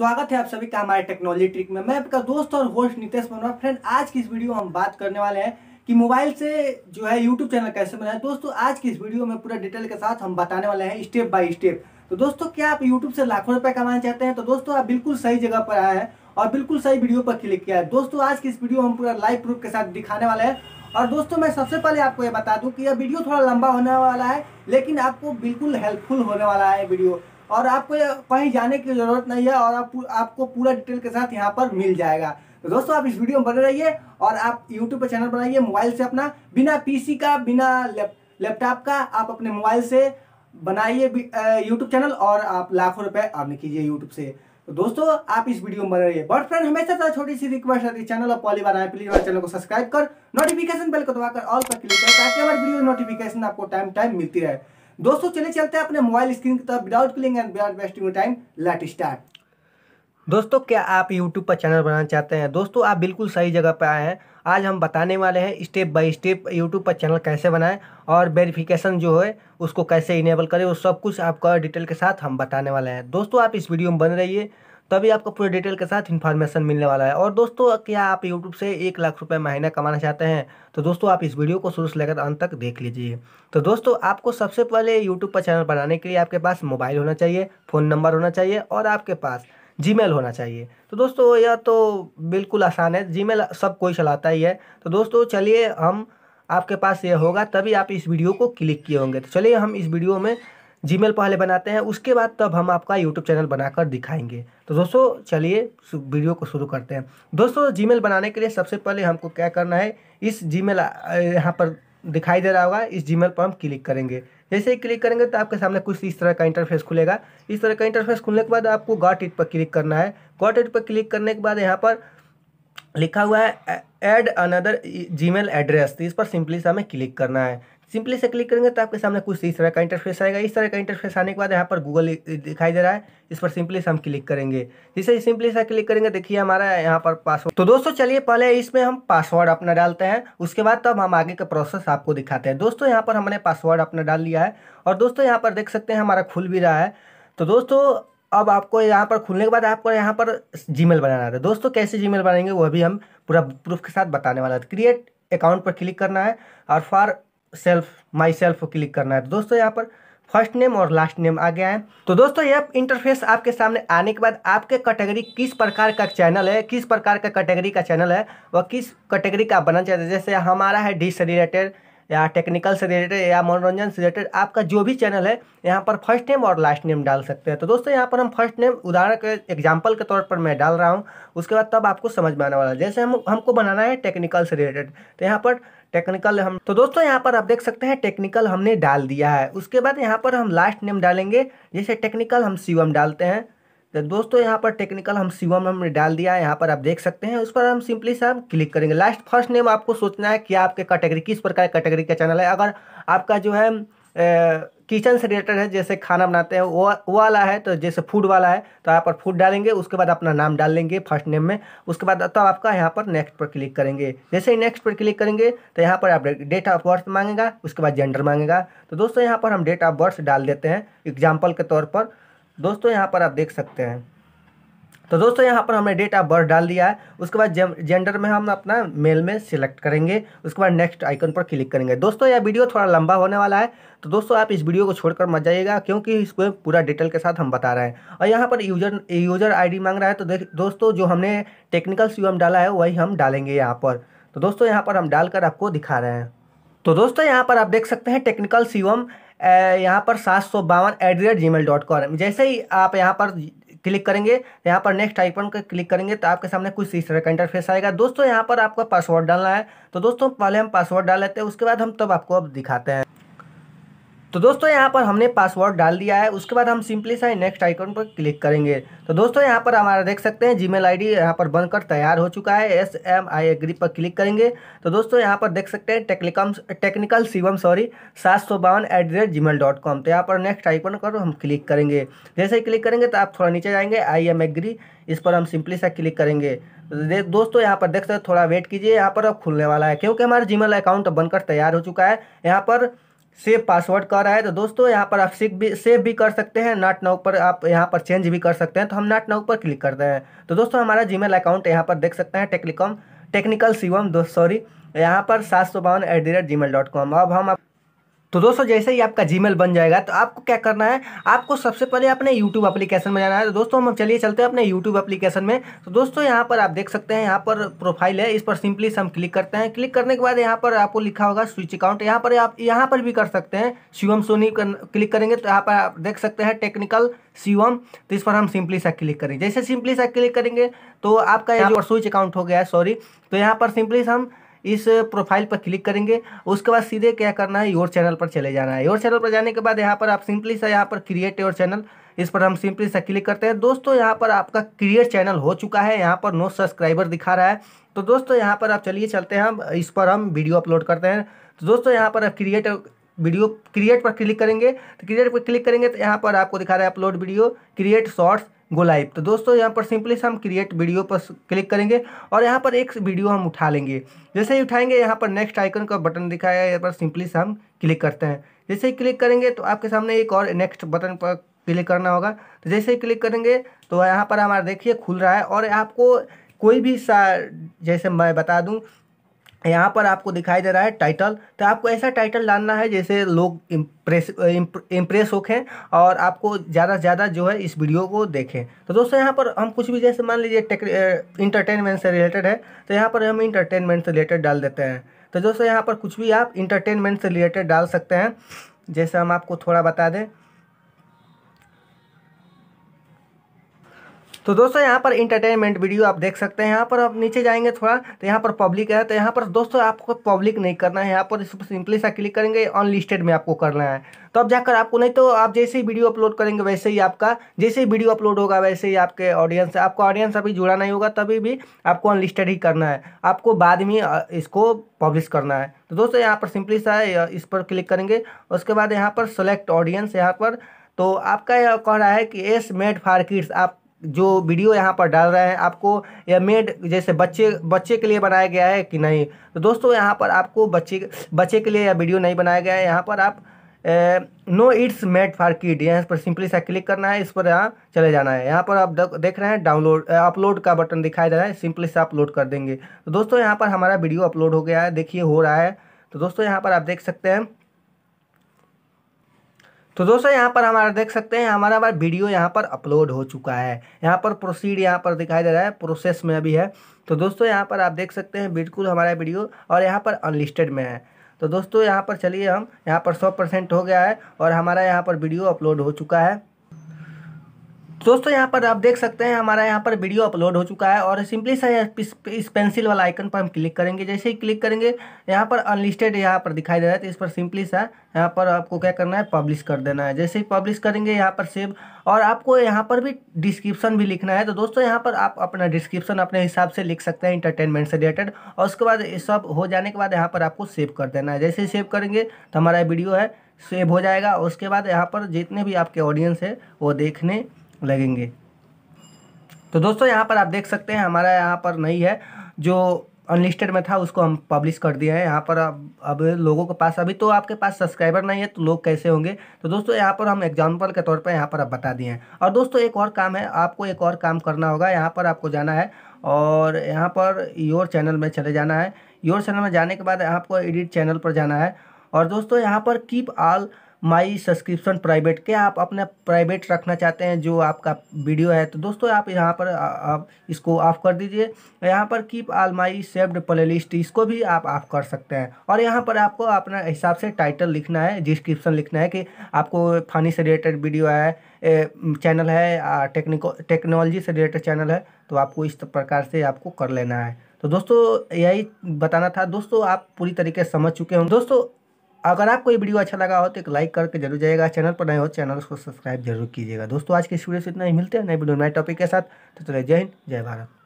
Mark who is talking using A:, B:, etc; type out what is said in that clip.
A: स्वागत है आप सभी का हमारे टेक्नोलॉजी ट्रिक में मैं आपका दोस्त और होस्ट नितेश मनोहर फ्रेंड आज की इस वीडियो में हम बात करने वाले हैं कि मोबाइल से जो है यूट्यूब चैनल कैसे बनाए दोस्तों आज की इस वीडियो में पूरा डिटेल के साथ हम बताने वाले हैं स्टेप बाय स्टेप तो दोस्तों क्या आप यूट्यूब से लाखों रुपए कमाना चाहते हैं तो दोस्तों आप बिल्कुल सही जगह पर आए हैं और बिल्कुल सही वीडियो पर क्लिक किया है दोस्तों आज की इस वीडियो हम पूरा लाइव प्रूफ के साथ दिखाने वाले हैं और दोस्तों मैं सबसे पहले आपको ये बता दूं कि यह वीडियो थोड़ा लंबा होने वाला है लेकिन आपको बिल्कुल हेल्पफुल होने वाला है वीडियो और आपको कहीं जाने की ज़रूरत नहीं है और आप, आपको पूरा डिटेल के साथ यहाँ पर मिल जाएगा तो दोस्तों आप इस वीडियो में बने रहिए और आप यूट्यूब पर चैनल बनाइए मोबाइल से अपना बिना पीसी का बिना लैपटॉप का आप अपने मोबाइल से बनाइए यूट्यूब चैनल और आप लाखों रुपए अर्न कीजिए यूट्यूब से तो दोस्तों आप इस वीडियो में बने रहिए बट फ्रेंड हमेशा छोटी सी रिक्वेस्ट है चैनल और पहली बार आए प्लीज हमारे चैनल को सब्सक्राइब कर नोटिफिकेशन बेल को दबाकर ऑल पर क्लिक करें ताकि हमारे वीडियो नोटिफिकेशन आपको टाइम टाइम मिलती रहे दोस्तों चले चलते हैं अपने मोबाइल स्क्रीन की तरफ without cling and without wasting time let start दोस्तों क्या आप YouTube पर चैनल बनाना चाहते हैं दोस्तों आप बिल्कुल सही जगह पर आए हैं आज हम बताने वाले हैं स्टेप बाय स्टेप यूट्यूब पर चैनल कैसे बनाएं और वेरिफिकेशन जो है उसको कैसे इनेबल करें वो सब कुछ आपका डिटेल के साथ हम बताने वाले हैं दोस्तों आप इस वीडियो में बन रहिए तभी आपको पूरे डिटेल के साथ इन्फॉर्मेशन मिलने वाला है और दोस्तों क्या आप यूट्यूब से एक लाख रुपये महीना कमाना चाहते हैं तो दोस्तों आप इस वीडियो को शुरू से लेकर अंत तक देख लीजिए तो दोस्तों आपको सबसे पहले यूट्यूब पर चैनल बनाने के लिए आपके पास मोबाइल होना चाहिए फ़ोन नंबर होना चाहिए और आपके पास जी होना चाहिए तो दोस्तों यह तो बिल्कुल आसान है जी सब कोई चलाता ही है तो दोस्तों चलिए हम आपके पास ये होगा तभी आप इस वीडियो को क्लिक किए होंगे तो चलिए हम इस वीडियो में जीमेल पहले बनाते हैं उसके बाद तब हम आपका यूट्यूब चैनल बनाकर दिखाएंगे तो दोस्तों चलिए वीडियो को शुरू करते हैं दोस्तों जीमेल बनाने के लिए सबसे पहले हमको क्या करना है इस जीमेल यहाँ पर दिखाई दे रहा होगा इस जीमेल पर हम क्लिक करेंगे जैसे ही क्लिक करेंगे तो आपके सामने कुछ इस तरह का इंटरफेस खुलेगा इस तरह का इंटरफेस खुलने के बाद आपको गॉट इट पर क्लिक करना है गॉट इट पर क्लिक करने के बाद यहाँ पर लिखा हुआ है ऐड अनदर जीमेल एड्रेस तो इस पर सिंपली से हमें क्लिक करना है सिंपली से क्लिक करेंगे तो आपके सामने कुछ इस तरह का इंटरफेस आएगा इस तरह का इंटरफेस आने के बाद यहाँ पर गूगल दिखाई दे रहा है इस पर सिंपली से हम क्लिक करेंगे जैसे सिंपली से क्लिक करेंगे देखिए हमारा यहाँ पर पासवर्ड तो दोस्तों चलिए पहले इसमें हम पासवर्ड अपना डालते हैं उसके बाद तब हम आगे का प्रोसेस आपको दिखाते हैं दोस्तों यहाँ पर हमने पासवर्ड अपना डाल लिया है और दोस्तों यहाँ पर देख सकते हैं हमारा खुल भी रहा है तो दोस्तों अब आपको यहाँ पर खुलने के बाद आपको यहाँ पर जी बनाना है तो दोस्तों कैसे जी बनाएंगे वह भी हम पूरा प्रूफ के साथ बताने वाला है क्रिएट अकाउंट पर क्लिक करना है और फॉर सेल्फ माई सेल्फ को क्लिक करना है तो दोस्तों यहाँ पर फर्स्ट नेम और लास्ट नेम आ गया है तो दोस्तों यह इंटरफेस आपके सामने आने के बाद आपके कैटेगरी किस प्रकार का चैनल है किस प्रकार का कैटेगरी का चैनल है वह किस कैटेगरी का बनना चाहते हैं जैसे हमारा है डिस रिलेटेड या टेक्निकल से रिलेटेड या मनोरंजन से रिलेटेड आपका जो भी चैनल है यहाँ पर फर्स्ट नेम और लास्ट नेम डाल सकते हैं तो दोस्तों यहाँ पर हम फर्स्ट नेम उदाहरण के एग्जाम्पल के तौर पर मैं डाल रहा हूँ उसके बाद तब आपको समझ में आने वाला है जैसे हम हमको बनाना है टेक्निकल से रिलेटेड तो यहाँ पर टेक्निकल हम तो दोस्तों यहाँ पर आप देख सकते हैं टेक्निकल हमने डाल दिया है उसके बाद यहाँ पर हम लास्ट नेम डालेंगे जैसे टेक्निकल हम शिवम डालते हैं तो दोस्तों यहाँ पर टेक्निकल हम शिवम हमने डाल दिया है यहाँ पर आप देख सकते हैं उस पर हम सिंपली से हम क्लिक करेंगे लास्ट फर्स्ट नेम आपको सोचना है कि आपके कैटेगरी किस प्रकार कैटेगरी का चैनल है अगर आपका जो है किचन से रिलेटेड है जैसे खाना बनाते हैं वो वाला है तो जैसे फूड वाला है तो यहाँ पर फूड डालेंगे उसके बाद अपना नाम डाल लेंगे फर्स्ट नेम में उसके बाद तो आपका यहाँ पर नेक्स्ट पर क्लिक करेंगे जैसे ही नेक्स्ट पर क्लिक करेंगे तो यहाँ पर आप डेट ऑफ बर्थ मांगेगा उसके बाद जेंडर मांगेगा तो दोस्तों यहाँ पर हम डेट ऑफ बर्थ डाल देते हैं एग्जाम्पल के तौर पर दोस्तों यहाँ पर आप देख सकते हैं तो दोस्तों यहाँ पर हमने डेट ऑफ बर्थ डाल दिया है उसके बाद जेंडर में हम अपना मेल में सिलेक्ट करेंगे उसके बाद नेक्स्ट आइकन पर क्लिक करेंगे दोस्तों यह वीडियो थोड़ा लंबा होने वाला है तो दोस्तों आप इस वीडियो को छोड़कर मत जाइएगा क्योंकि इसको पूरा डिटेल के साथ हम बता रहे हैं और यहाँ पर यूजर यूजर आई मांग रहा है तो दोस्तों जो हमने टेक्निकल सी डाला है वही हम डालेंगे यहाँ पर तो दोस्तों यहाँ पर हम डालकर आपको दिखा रहे हैं तो दोस्तों यहाँ पर आप देख सकते हैं टेक्निकल सी यहाँ पर सात सौ बावन at the rate Gmail dot com जैसे ही आप यहाँ पर क्लिक करेंगे यहाँ पर नेक्स्ट आइकन पर क्लिक करेंगे तो आपके सामने कुछ इस तरह का इंटरफेस आएगा दोस्तों यहाँ पर आपका पासवर्ड डालना है तो दोस्तों पहले हम पासवर्ड डाल लेते हैं उसके बाद हम तब आपको अब दिखाते हैं तो दोस्तों यहाँ पर हमने पासवर्ड डाल दिया है उसके बाद हम सिंपली सा नेक्स्ट आइकन पर क्लिक करेंगे तो दोस्तों यहाँ पर हमारा देख सकते हैं जीमेल आईडी यहाँ पर बनकर तैयार हो चुका है एस एम आई एग्री पर क्लिक करेंगे तो दोस्तों यहाँ पर देख सकते हैं टेक्निकम टेक्निकल शिवम सॉरी सात सौ बावन at the rate Gmail dot com तो यहाँ पर नेक्स्ट आइकन पर हम क्लिक करेंगे जैसे ही क्लिक करेंगे तो आप थोड़ा नीचे जाएंगे आई एम एग्री इस पर हम सिंपली सा क्लिक करेंगे तो दोस्तों यहाँ पर देख सकते थोड़ा वेट कीजिए यहाँ पर अब खुलने वाला है क्योंकि हमारा जीमेल अकाउंट बनकर तैयार हो चुका है यहाँ पर सेव पासवर्ड कर रहा है तो दोस्तों यहाँ पर आप सिक भी सेव भी कर सकते हैं नॉट नाउ पर आप यहाँ पर चेंज भी कर सकते हैं तो हम नॉट नाउ पर क्लिक करते हैं तो दोस्तों हमारा जीमेल अकाउंट यहाँ पर देख सकते हैं टेक्निकॉम टेक्निकल शिवम दो सॉरी यहाँ पर सात सौ बावन at the rate Gmail dot com अब हम आप तो दोस्तों जैसे ही आपका जीमेल बन जाएगा तो आपको क्या करना है आपको सबसे पहले अपने यूट्यूब एप्लीकेशन में जाना है तो दोस्तों हम चलिए चलते हैं अपने यूट्यूब एप्लीकेशन में तो दोस्तों यहाँ पर आप देख सकते हैं यहाँ पर प्रोफाइल है इस पर सिंपली हम क्लिक करते हैं क्लिक करने के बाद यहाँ पर आपको लिखा होगा स्विच अकाउंट यहाँ पर आप यहाँ पर भी कर सकते हैं शिवम सोनी कर, क्लिक करेंगे तो यहाँ पर आप देख सकते हैं टेक्निकल शिवम तो इस पर हम सिंपली सा क्लिक करेंगे जैसे सिंपली सा क्लिक करेंगे तो आपका यहाँ पर स्विच अकाउंट हो गया है सॉरी तो यहाँ पर सिंपली हम इस प्रोफाइल पर क्लिक करेंगे उसके बाद सीधे क्या करना है योर चैनल पर चले जाना है योर चैनल पर जाने के बाद यहाँ पर आप सिंपली सा यहाँ पर क्रिएट योर चैनल इस पर हम सिंपली सा क्लिक करते हैं दोस्तों यहाँ पर आपका क्रिएट चैनल हो चुका है यहाँ पर नो सब्सक्राइबर दिखा रहा है तो दोस्तों यहाँ पर आप चलिए चलते हैं हम इस पर हम वीडियो अपलोड करते हैं तो दोस्तों यहाँ पर आप क्रिएट वीडियो क्रिएट पर क्लिक करेंगे तो क्रिएट पर क्लिक करेंगे तो यहाँ पर आपको दिखा रहा है upload video create shorts go live तो दोस्तों यहाँ पर सिंपली से हम क्रिएट वीडियो पर क्लिक करेंगे और यहाँ पर एक वीडियो हम उठा लेंगे जैसे ही उठाएंगे यहाँ पर नेक्स्ट आइकन का बटन दिखाया है यहाँ पर सिंपली से हम क्लिक करते हैं जैसे ही क्लिक करेंगे तो आपके सामने एक और नेक्स्ट बटन पर क्लिक करना होगा तो जैसे ही क्लिक करेंगे तो यहाँ पर हमारा देखिए खुल रहा है और आपको कोई भी सा जैसे मैं बता दूं यहाँ पर आपको दिखाई दे रहा है टाइटल तो आपको ऐसा टाइटल डालना है जैसे लोग इम्प्रेस इम्प्रेस होखें और आपको ज़्यादा से ज़्यादा जो है इस वीडियो को देखें तो दोस्तों यहाँ पर हम कुछ भी जैसे मान लीजिए टेक इंटरटेनमेंट से रिलेटेड है तो यहाँ पर हम इंटरटेनमेंट से रिलेटेड डाल देते हैं तो दोस्तों यहाँ पर कुछ भी आप इंटरटेनमेंट से रिलेटेड डाल सकते हैं जैसे हम आपको थोड़ा बता दें तो दोस्तों यहाँ पर इंटरटेनमेंट वीडियो आप देख सकते हैं यहाँ पर आप नीचे जाएंगे थोड़ा तो यहाँ पर पब्लिक है तो यहाँ पर दोस्तों आपको पब्लिक नहीं करना है यहाँ पर इस पर सिंपली सा क्लिक करेंगे अनलिस्टेड में आपको करना है तो अब जाकर आपको नहीं तो आप जैसे ही वीडियो अपलोड करेंगे वैसे ही आपका जैसे ही वीडियो अपलोड होगा वैसे ही आपके ऑडियंस आपको ऑडियंस अभी जुड़ा नहीं होगा तभी भी आपको अनलिस्टेड ही करना है आपको बाद में इसको पब्लिश करना है तो दोस्तों यहाँ पर सिंपली सा इस पर क्लिक करेंगे उसके बाद यहाँ पर सेलेक्ट ऑडियंस यहाँ पर तो आपका यह कह रहा है कि एस मेड फार किड्स आप जो वीडियो यहाँ पर डाल रहे हैं आपको यह मेड जैसे बच्चे बच्चे के लिए बनाया गया है कि नहीं तो दोस्तों यहाँ पर आपको बच्चे बच्चे के लिए यह वीडियो नहीं बनाया गया है यहाँ पर आप no it's made for kid यहाँ पर सिंपली सा क्लिक करना है इस पर यहाँ चले जाना है यहाँ पर आप देख रहे हैं डाउनलोड अपलोड का बटन दिखाई दे रहा है सिंपली से अपलोड कर देंगे तो दोस्तों यहाँ पर हमारा वीडियो अपलोड हो गया है देखिए हो रहा है तो दोस्तों यहाँ पर आप देख सकते हैं तो दोस्तों यहाँ पर हमारा देख सकते हैं हमारा बार वीडियो यहाँ पर अपलोड हो चुका है यहाँ पर प्रोसीड यहाँ पर दिखाई दे रहा है प्रोसेस में अभी है तो दोस्तों यहाँ पर आप देख सकते हैं बिल्कुल हमारा वीडियो और यहाँ पर अनलिस्टेड में है तो दोस्तों यहाँ पर चलिए हम यहाँ पर सौ परसेंट हो गया है और हमारा यहाँ पर वीडियो अपलोड हो चुका है दोस्तों यहाँ पर आप देख सकते हैं हमारा यहाँ पर वीडियो अपलोड हो चुका है और सिंपली सा इस पेंसिल वाला आइकन पर हम क्लिक करेंगे जैसे ही क्लिक करेंगे यहाँ पर अनलिस्टेड यहाँ पर दिखाई दे रहा है तो इस पर सिंपली सा यहाँ पर आपको क्या करना है पब्लिश कर देना है जैसे ही पब्लिश करेंगे यहाँ पर सेव और आपको यहाँ पर भी डिस्क्रिप्शन भी लिखना है तो दोस्तों यहाँ पर आप अपना डिस्क्रिप्शन अपने हिसाब से लिख सकते हैं इंटरटेनमेंट से रिलेटेड और उसके बाद सब हो जाने के बाद यहाँ पर आपको सेव कर देना है जैसे ही सेव करेंगे तो हमारा वीडियो है सेव हो जाएगा उसके बाद यहाँ पर जितने भी आपके ऑडियंस है वो देखने लगेंगे तो दोस्तों यहाँ पर आप देख सकते हैं हमारा यहाँ पर नहीं है जो अनलिस्टेड में था उसको हम पब्लिश कर दिया है यहाँ पर अब अब लोगों के पास अभी तो आपके पास सब्सक्राइबर नहीं है तो लोग कैसे होंगे तो दोस्तों यहाँ पर हम एग्जाम्पल के तौर पर यहाँ पर आप बता दिए हैं और दोस्तों एक और काम है आपको एक और काम करना होगा यहाँ पर आपको जाना है और यहाँ पर योर चैनल में चले जाना है योर चैनल में जाने के बाद आपको एडिट चैनल पर जाना है और दोस्तों यहाँ पर keep all my subscription private क्या आप अपना प्राइवेट रखना चाहते हैं जो आपका वीडियो है तो दोस्तों आप यहाँ पर आप इसको ऑफ कर दीजिए यहाँ पर keep all my saved play इसको भी आप ऑफ कर सकते हैं और यहाँ पर आपको अपना हिसाब से टाइटल लिखना है डिस्क्रिप्शन लिखना है कि आपको फनी से रिलेटेड वीडियो है चैनल है टेक्निको टेक्नोलॉजी से रिलेटेड चैनल है तो आपको इस प्रकार से आपको कर लेना है तो दोस्तों यही बताना था दोस्तों आप पूरी तरीके से समझ चुके हों दोस्तों अगर आपको ये वीडियो अच्छा लगा हो तो एक लाइक करके जरूर जाएगा चैनल पर नए हो तो चैनल को सब्सक्राइब जरूर कीजिएगा दोस्तों आज के स्टूडियो से इतना ही मिलते हैं नए वीडियो नए टॉपिक के साथ तो चलिए जय हिंद जय भारत